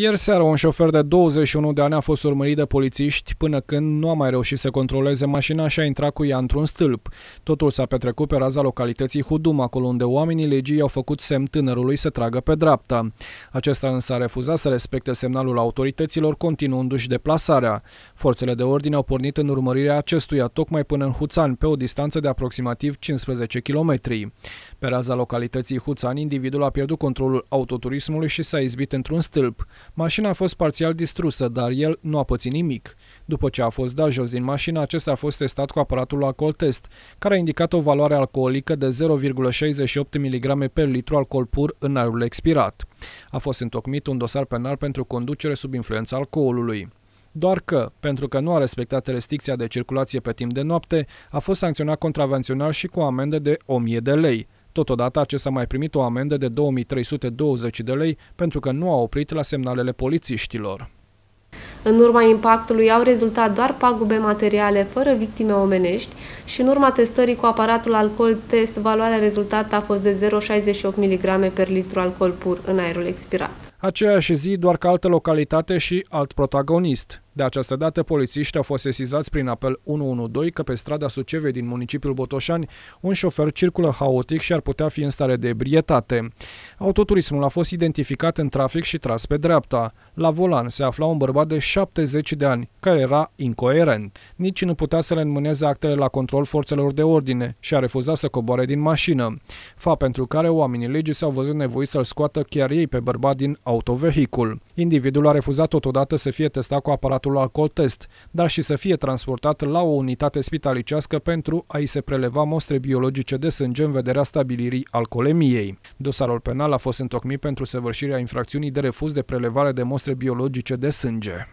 Ieri seara, un șofer de 21 de ani a fost urmărit de polițiști până când nu a mai reușit să controleze mașina și a intrat cu ea într-un stâlp. Totul s-a petrecut pe raza localității Hudum, acolo unde oamenii legii au făcut semn tânărului să tragă pe dreapta. Acesta însă a refuzat să respecte semnalul autorităților, continuându-și deplasarea. Forțele de ordine au pornit în urmărirea acestuia tocmai până în Huțan, pe o distanță de aproximativ 15 km. Pe raza localității Huțan, individul a pierdut controlul autoturismului și s-a izbit într-un stâlp. Mașina a fost parțial distrusă, dar el nu a pățit nimic. După ce a fost dat jos din mașină, acesta a fost testat cu aparatul alcool test, care a indicat o valoare alcoolică de 0,68 mg pe litru alcool pur în aerul expirat. A fost întocmit un dosar penal pentru conducere sub influența alcoolului doar că, pentru că nu a respectat restricția de circulație pe timp de noapte, a fost sancționat contravențional și cu o amendă de 1000 de lei. Totodată, acesta a mai primit o amendă de 2320 de lei pentru că nu a oprit la semnalele polițiștilor. În urma impactului au rezultat doar pagube materiale fără victime omenești și în urma testării cu aparatul alcool test, valoarea rezultată a fost de 0,68 mg per litru alcool pur în aerul expirat. Aceeași zi, doar că altă localitate și alt protagonist. De această dată, polițiștii au fost sesizați prin apel 112 că pe strada Sucevei din municipiul Botoșani, un șofer circulă haotic și ar putea fi în stare de ebrietate. Autoturismul a fost identificat în trafic și tras pe dreapta. La volan se afla un bărbat de 70 de ani, care era incoerent. Nici nu putea să le înmâneze actele la control forțelor de ordine și a refuzat să coboare din mașină, fapt pentru care oamenii legii s-au văzut nevoiți să-l scoată chiar ei pe bărbat din autovehicul. Individul a refuzat totodată să fie testat cu aparatul alcool test, dar și să fie transportat la o unitate spitalicească pentru a-i se preleva mostre biologice de sânge în vederea stabilirii alcoolemiei. Dosarul penal a fost întocmit pentru săvârșirea infracțiunii de refuz de prelevare de mostre biologice de sânge.